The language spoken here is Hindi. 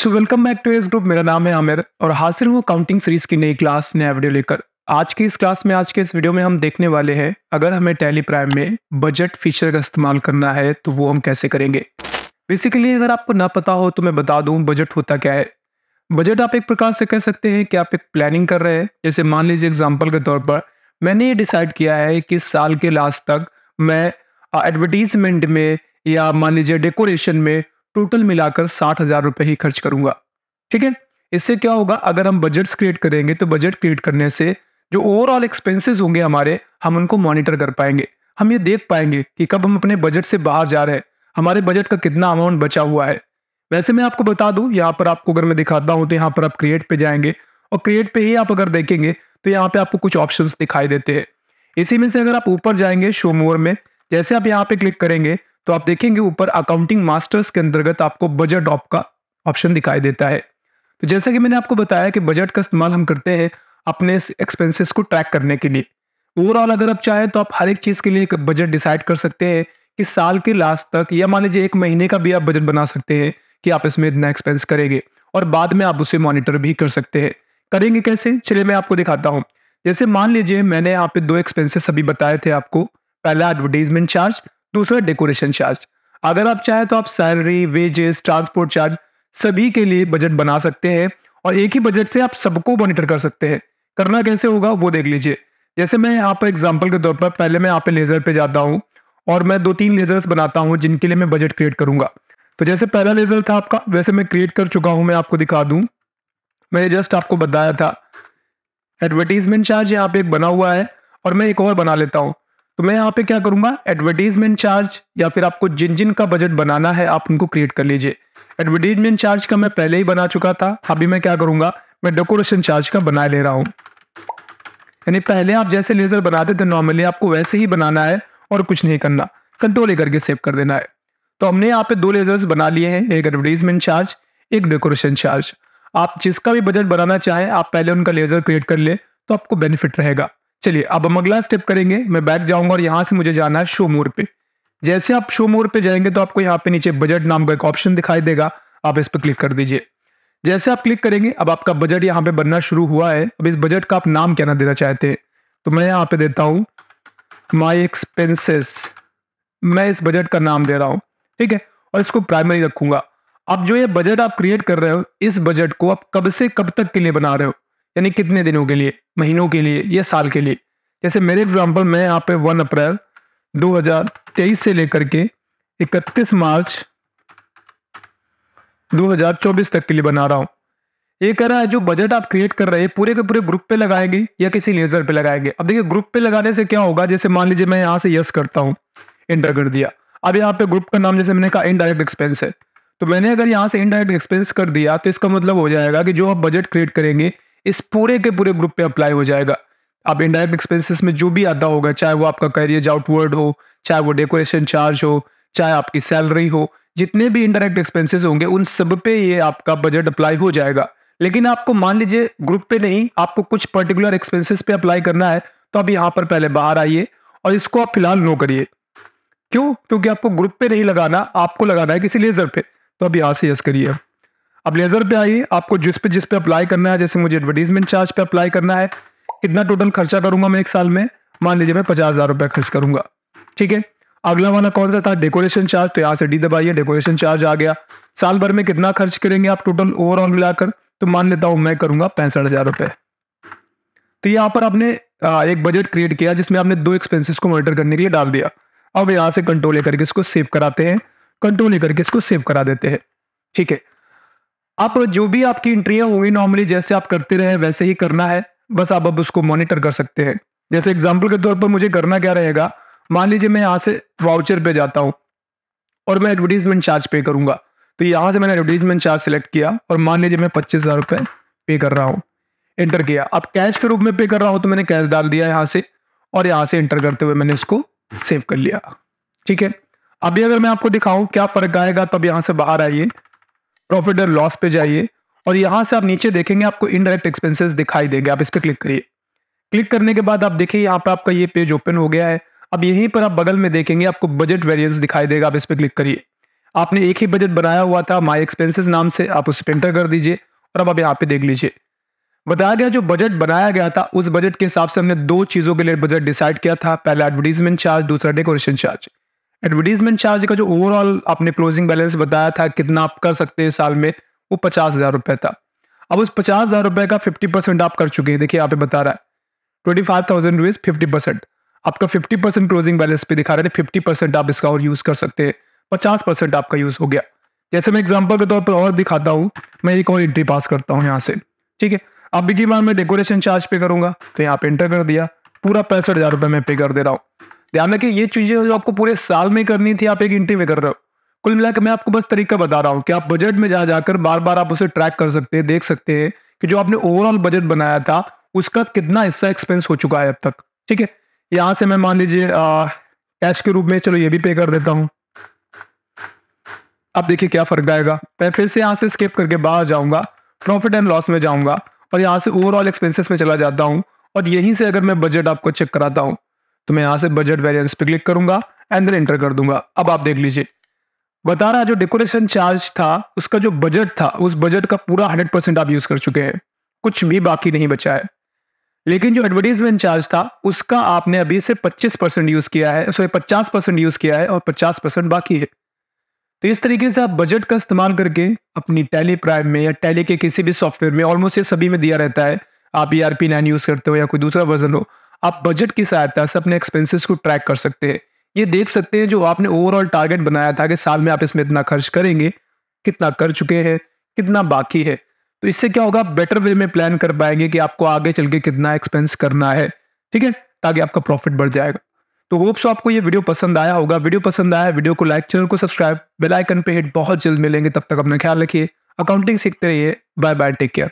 so welcome back to S group मेरा नाम है आमिर और हाजिर हूँ काउंटिंग सीरीज की नई क्लास नया वीडियो लेकर आज की इस क्लास में आज के इस वीडियो में हम देखने वाले हैं अगर हमें टेली प्राइम में बजट फीचर का इस्तेमाल करना है तो वो हम कैसे करेंगे बेसिकली अगर आपको ना पता हो तो मैं बता दूँ बजट होता क्या है बजट आप एक प्रकार से कह सकते हैं कि आप एक प्लानिंग कर रहे हैं जैसे मान लीजिए एग्जाम्पल के तौर पर मैंने ये डिसाइड किया है कि साल के लास्ट तक मैं एडवर्टीजमेंट में या मान लीजिए डेकोरेशन में टोटल मिलाकर साठ हजार रुपये ही खर्च करूंगा ठीक है इससे क्या होगा अगर हम बजट क्रिएट करेंगे तो बजट क्रिएट करने से जो ओवरऑल एक्सपेंसेस होंगे हमारे हम उनको मॉनिटर कर पाएंगे हम ये देख पाएंगे कि कब हम अपने बजट से बाहर जा रहे हैं हमारे बजट का कितना अमाउंट बचा हुआ है वैसे मैं आपको बता दूं यहाँ पर आपको अगर मैं दिखाता हूँ तो यहाँ पर आप क्रिएट पे जाएंगे और क्रिएट पे ही आप अगर देखेंगे तो यहाँ पे आपको कुछ ऑप्शन दिखाई देते हैं इसी में से अगर आप ऊपर जाएंगे शो मोर में जैसे आप यहाँ पे क्लिक करेंगे तो आप देखेंगे ऊपर अकाउंटिंग मास्टर्स के अंतर्गत आपको बजट ऑप का ऑप्शन दिखाई देता है तो जैसा कि मैंने आपको बताया कि बजट का इस्तेमाल हम करते हैं अपने एक्सपेंसेस को ट्रैक करने के लिए ओवरऑल अगर आप चाहें तो आप हर एक चीज़ के लिए एक बजट डिसाइड कर सकते हैं कि साल के लास्ट तक या मान लीजिए एक महीने का भी आप बजट बना सकते हैं कि आप इसमें इतना एक्सपेंस करेंगे और बाद में आप उसे मॉनिटर भी कर सकते हैं करेंगे कैसे चलिए मैं आपको दिखाता हूँ जैसे मान लीजिए मैंने यहाँ पे दो एक्सपेंसेस अभी बताए थे आपको पहला एडवर्टीजमेंट चार्ज दूसरा डेकोरेशन चार्ज अगर आप चाहें तो आप सैलरी वेजेस ट्रांसपोर्ट चार्ज सभी के लिए बजट बना सकते हैं और एक ही बजट से आप सबको मॉनिटर कर सकते हैं करना कैसे होगा वो देख लीजिए जैसे मैं यहाँ पर एग्जाम्पल के तौर पर पहले मैं यहाँ पे लेज़र पे जाता हूँ और मैं दो तीन लेज़र्स बनाता हूँ जिनके लिए मैं बजट क्रिएट करूंगा तो जैसे पहला लेज़र था आपका वैसे मैं क्रिएट कर चुका हूँ मैं आपको दिखा दूँ मैंने जस्ट आपको बताया था एडवर्टीजमेंट चार्ज यहाँ पे एक बना हुआ है और मैं एक और बना लेता हूँ तो मैं यहाँ पे क्या करूँगा एडवर्टीजमेंट चार्ज या फिर आपको जिन जिन का बजट बनाना है आप उनको क्रिएट कर लीजिए एडवर्टीजमेंट चार्ज का मैं पहले ही बना चुका था अभी मैं क्या करूंगा मैं डेकोरेशन चार्ज का बना ले रहा हूँ यानी पहले आप जैसे लेजर बनाते थे नॉर्मली आपको वैसे ही बनाना है और कुछ नहीं करना कंट्रोल करके सेव कर देना है तो हमने यहाँ पे दो लेजर्स बना लिए हैं एक एडवर्टीजमेंट चार्ज एक डेकोरेशन चार्ज आप जिसका भी बजट बनाना चाहें आप पहले उनका लेजर क्रिएट कर ले तो आपको बेनिफिट रहेगा चलिए अब हम अगला स्टेप करेंगे मैं बैक जाऊंगा और यहाँ से मुझे जाना है शो मोर पे जैसे आप शो मोर पे जाएंगे तो आपको यहाँ पे नीचे बजट नाम का एक ऑप्शन दिखाई देगा आप इस पर क्लिक कर दीजिए जैसे आप क्लिक करेंगे अब आपका बजट यहाँ पे बनना शुरू हुआ है अब इस बजट का आप नाम क्या ना देना चाहते हैं तो मैं यहाँ पे देता हूँ माई एक्सपेंसेस मैं इस बजट का नाम दे रहा हूँ ठीक है और इसको प्राइमरी रखूंगा अब जो ये बजट आप क्रिएट कर रहे हो इस बजट को आप कब से कब तक के लिए बना रहे हो यानी कितने दिनों के लिए महीनों के लिए या साल के लिए जैसे मेरे एग्जाम्पल मैं यहाँ पे वन अप्रैल 2023 से लेकर के 31 मार्च 2024 तक के लिए बना रहा हूँ ये कह रहा है जो बजट आप क्रिएट कर रहे हैं पूरे के पूरे ग्रुप पे लगाएंगे या किसी लेजर पे लगाएंगे अब देखिए ग्रुप पे लगाने से क्या होगा जैसे मान लीजिए मैं यहाँ से यस करता हूँ इंटर कर दिया अब यहाँ पे ग्रुप का नाम जैसे मैंने कहा इनडायरेक्ट एक्सपेंस है तो मैंने अगर यहाँ से इनडायरेक्ट एक्सपेंस कर दिया तो इसका मतलब हो जाएगा कि जो आप बजट क्रिएट करेंगे इस पूरे के पूरे ग्रुप पे अप्लाई हो जाएगा आप इनडायरेक्ट एक्सपेंसेस में जो भी आता होगा चाहे वो आपका करियर आउटवर्ड हो चाहे वो डेकोरेशन चार्ज हो चाहे आपकी सैलरी हो जितने भी इंडायरेक्ट एक्सपेंसेस होंगे उन सब पे ये आपका बजट अप्लाई हो जाएगा लेकिन आपको मान लीजिए ग्रुप पे नहीं आपको कुछ पर्टिकुलर एक्सपेंसेस पे अप्लाई करना है तो आप यहाँ पर पहले बाहर आइए और इसको आप फिलहाल नो करिए क्यों क्योंकि आपको ग्रुप पे नहीं लगाना आपको लगाना है किसी लेजर पे तो अभी यहाँ से यस करिए अब लेजर पे आइए आपको जिस पे जिस पे अप्लाई करना है जैसे मुझे एडवर्टीजमेंट चार्ज पे अप्लाई करना है कितना टोटल खर्चा करूंगा मैं एक साल में मान लीजिए मैं पचास हज़ार रुपये खर्च करूंगा ठीक है अगला वाला कौन सा था डेकोरेशन चार्ज तो यहाँ से डी दबाइए डेकोरेशन चार्ज आ गया साल भर में कितना खर्च करेंगे आप टोटल ओवरऑल मिलाकर तो मान लेता हूँ मैं करूंगा पैंसठ हज़ार रुपए तो यहाँ पर आपने एक बजट क्रिएट किया जिसमें आपने दो एक्सपेंसिस को मॉनिटर करने के लिए डाल दिया अब यहाँ से कंट्रोल लेकर इसको सेव कराते हैं कंट्रोल लेकर इसको सेव करा देते हैं ठीक है आप जो भी आपकी एंट्रियाँ होंगी नॉर्मली जैसे आप करते रहे वैसे ही करना है बस आप अब उसको मॉनिटर कर सकते हैं जैसे एग्जाम्पल के तौर पर मुझे करना क्या रहेगा मान लीजिए मैं यहाँ से वाउचर पे जाता हूँ और मैं एडवर्टीजमेंट चार्ज पे करूंगा तो यहाँ से मैंने एडवर्टीजमेंट चार्ज सेलेक्ट किया और मान लीजिए मैं पच्चीस हज़ार रुपए पे कर रहा हूँ एंटर किया अब कैश के रूप में पे कर रहा हूँ तो मैंने कैश डाल दिया यहाँ से और यहाँ से एंटर करते हुए मैंने इसको सेव कर लिया ठीक है अभी अगर मैं आपको दिखाऊं क्या फ़र्क आएगा तब यहाँ से बाहर आइए प्रॉफिट और लॉस पे जाइए और यहाँ से आप नीचे देखेंगे आपको इनडायरेक्ट एक्सपेंसेस दिखाई देंगे आप इस पर क्लिक करिए क्लिक करने के बाद आप देखिए यहाँ पर आपका ये पेज ओपन हो गया है अब यहीं पर आप बगल में देखेंगे आपको बजट वेरियंस दिखाई देगा आप इस पर क्लिक करिए आपने एक ही बजट बनाया हुआ था माई एक्सपेंसिस नाम से आप उस पर एंटर कर दीजिए और अब आप यहाँ पे देख लीजिए बताया गया जो बजट बनाया गया था उस बजट के हिसाब से हमने दो चीज़ों के लिए बजट डिसाइड किया था पहला एडवर्टीजमेंट चार्ज दूसरा डेकोरेशन चार्ज एडवर्टीजमेंट चार्ज का जो ओवरऑल आपने क्लोजिंग बैलेंस बताया था कितना आप कर सकते हैं साल में वो पचास हजार रुपये था अब उस पचास हजार रुपये का फिफ्टी परसेंट आप कर चुके हैं देखिए यहाँ पे बता रहा है twenty five thousand rupees fifty percent आपका फिफ्टी परसेंट क्लोजिंग बैलेंस पे दिखा रहे थे फिफ्टी परसेंट आप इसका और यूज कर सकते हैं पचास परसेंट आपका यूज हो गया जैसे मैं एग्जाम्पल के तौर पर और दिखाता हूँ मैं एक और एंट्री पास करता हूँ यहाँ से ठीक है अब बिगी बार मैं डेकोरेशन चार्ज पे करूंगा तो यहाँ पे एंटर कर दिया पूरा पैंसठ हजार रुपये मैं पे कर दे रहा हूँ ध्यान रखिए ये चीजें जो आपको पूरे साल में करनी थी आप एक इंट्री में कर रहे हो कुल मिलाकर मैं आपको बस तरीका बता रहा हूँ कि आप बजट में जा जाकर बार बार आप उसे ट्रैक कर सकते हैं देख सकते हैं कि जो आपने ओवरऑल बजट बनाया था उसका कितना हिस्सा एक्सपेंस हो चुका है अब तक ठीक है यहाँ से मैं मान लीजिए कैश के रूप में चलो ये भी पे कर देता हूँ अब देखिए क्या फर्क आएगा मैं फिर से यहाँ से स्किप करके बाहर जाऊंगा प्रॉफिट एंड लॉस में जाऊंगा और यहाँ से ओवरऑल एक्सपेंसिस में चला जाता हूँ और यहीं से अगर मैं बजट आपको चेक कराता हूँ तो मैं यहां से बजट वेरियंस पे क्लिक करूंगा एंड एंटर कर दूंगा अब आप देख लीजिए बता रहा जो डेकोरेशन चार्ज था उसका जो बजट था उस बजट का पूरा हंड्रेड आप यूज कर चुके हैं कुछ भी बाकी नहीं बचा है लेकिन जो एडवर्टीजमेंट चार्ज था उसका आपने अभी से 25 परसेंट यूज किया है सॉरी 50 परसेंट यूज किया है और 50 परसेंट बाकी है तो इस तरीके से आप बजट का इस्तेमाल करके अपनी टैली प्राइम में या टैली के किसी भी सॉफ्टवेयर में ऑलमोस्ट ये सभी में दिया रहता है आप ई आर यूज करते हो या कोई दूसरा वर्जन हो आप बजट की सहायता से अपने एक्सपेंसेस को ट्रैक कर सकते हैं ये देख सकते हैं जो आपने ओवरऑल टारगेट बनाया था कि साल में आप इसमें इतना खर्च करेंगे कितना कर चुके हैं कितना बाकी है तो इससे क्या होगा बेटर वे में प्लान कर पाएंगे कि आपको आगे चल के कितना एक्सपेंस करना है ठीक है ताकि आपका प्रॉफिट बढ़ जाएगा तो होप्स आपको ये वीडियो पसंद आया होगा वीडियो पसंद आया वीडियो को लाइक चैनल को सब्सक्राइब बेल आइकन पे हिट बहुत जल्द मिलेंगे तब तक अपना ख्याल रखिए अकाउंटिंग सीखते रहिए बाय बाय टेक केयर